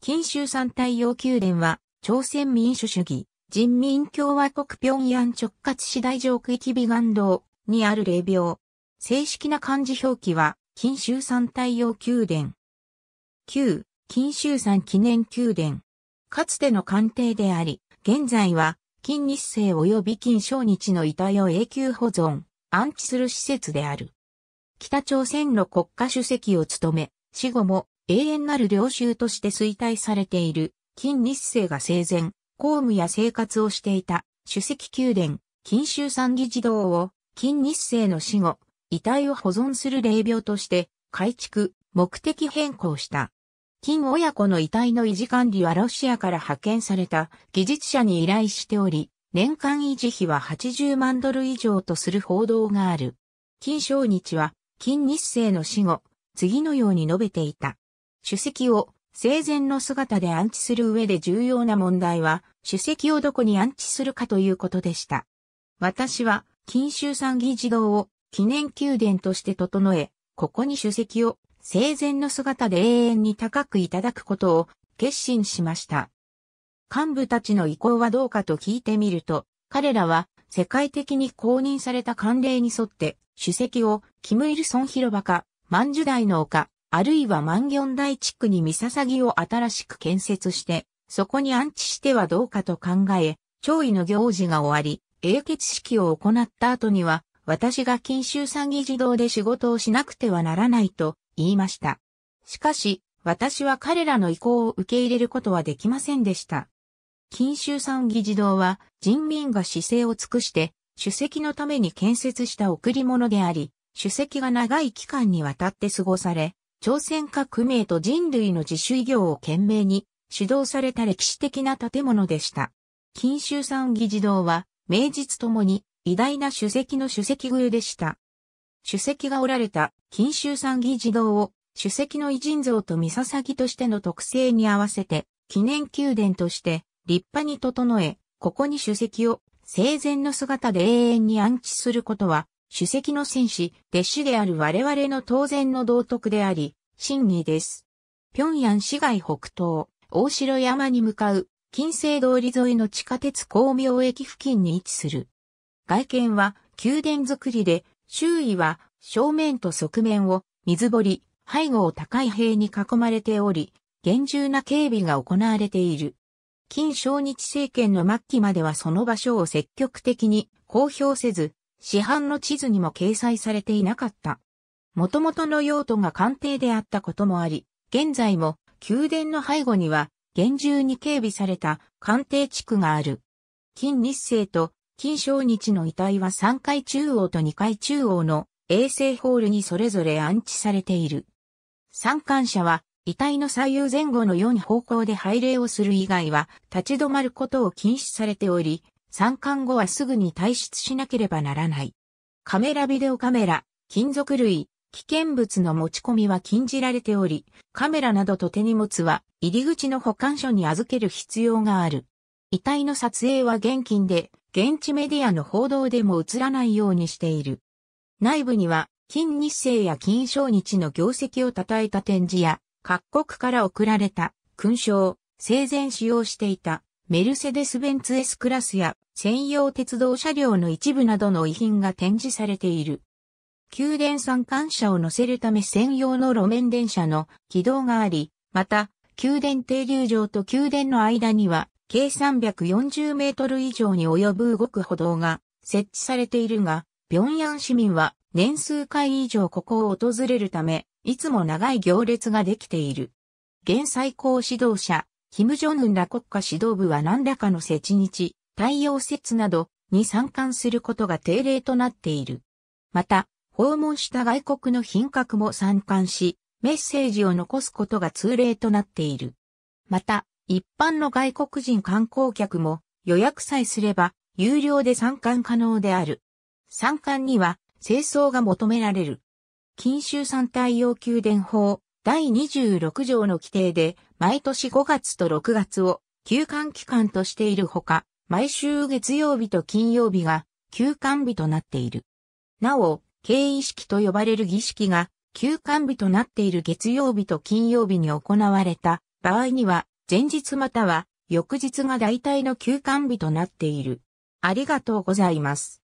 金州山太陽宮殿は、朝鮮民主主義、人民共和国平壌直轄市大城区域美岩道にある霊廟。正式な漢字表記は、金州山太陽宮殿。旧、金州山記念宮殿。かつての官邸であり、現在は、金日成及び金正日の遺体を永久保存、安置する施設である。北朝鮮の国家主席を務め、死後も永遠なる領州として衰退されている、金日成が生前、公務や生活をしていた、主席宮殿、金州参議児堂を、金日成の死後、遺体を保存する霊廟として、改築、目的変更した。金親子の遺体の維持管理はロシアから派遣された技術者に依頼しており、年間維持費は80万ドル以上とする報道がある。金正日は、金日成の死後、次のように述べていた。主席を生前の姿で安置する上で重要な問題は、主席をどこに安置するかということでした。私は、禁州参議児童を記念宮殿として整え、ここに主席を生前の姿で永遠に高くいただくことを決心しました。幹部たちの意向はどうかと聞いてみると、彼らは世界的に公認された慣例に沿って、主席をキム・イルソン広場か、万寿台の丘、あるいは万行台地区に三笹木を新しく建設して、そこに安置してはどうかと考え、弔位の行事が終わり、英傑式を行った後には、私が金州参議児童で仕事をしなくてはならないと言いました。しかし、私は彼らの意向を受け入れることはできませんでした。金州参議児童は人民が姿勢を尽くして、主席のために建設した贈り物であり、主席が長い期間にわたって過ごされ、朝鮮革命と人類の自主異業を懸命に主導された歴史的な建物でした。金州山議事堂は、名実ともに偉大な主席の主席宮でした。主席がおられた金州山議事堂を主席の偉人像と三笹としての特性に合わせて、記念宮殿として立派に整え、ここに主席を生前の姿で永遠に安置することは主席の戦士、弟子である我々の当然の道徳であり、真偽です。平壌市街北東、大城山に向かう、近世通り沿いの地下鉄光明駅付近に位置する。外見は宮殿造りで、周囲は正面と側面を水堀、背後を高い塀に囲まれており、厳重な警備が行われている。近小日政権の末期まではその場所を積極的に公表せず、市販の地図にも掲載されていなかった。もともとの用途が官邸であったこともあり、現在も宮殿の背後には厳重に警備された官邸地区がある。金日成と金正日の遺体は3階中央と2階中央の衛星ホールにそれぞれ安置されている。参観者は遺体の左右前後の4方向で拝礼をする以外は立ち止まることを禁止されており、参観後はすぐに退出しなければならない。カメラビデオカメラ、金属類、危険物の持ち込みは禁じられており、カメラなどと手荷物は入り口の保管所に預ける必要がある。遺体の撮影は現金で、現地メディアの報道でも映らないようにしている。内部には、金日成や金正日の業績を称えた展示や、各国から贈られた、勲章、生前使用していた、メルセデス・ベンツ S クラスや専用鉄道車両の一部などの遺品が展示されている。宮殿参観車を乗せるため専用の路面電車の軌道があり、また、宮殿停留場と宮殿の間には、計340メートル以上に及ぶ動く歩道が設置されているが、平壌市民は年数回以上ここを訪れるため、いつも長い行列ができている。現最高指導者、キム・ジョンウンら国家指導部は何らかの設置日、太陽節などに参観することが定例となっている。また、訪問した外国の品格も参観し、メッセージを残すことが通例となっている。また、一般の外国人観光客も予約さえすれば有料で参観可能である。参観には清掃が求められる。禁州産対応給電法第26条の規定で、毎年5月と6月を休館期間としているほか、毎週月曜日と金曜日が休館日となっている。なお、経意式と呼ばれる儀式が休館日となっている月曜日と金曜日に行われた場合には、前日または翌日が大体の休館日となっている。ありがとうございます。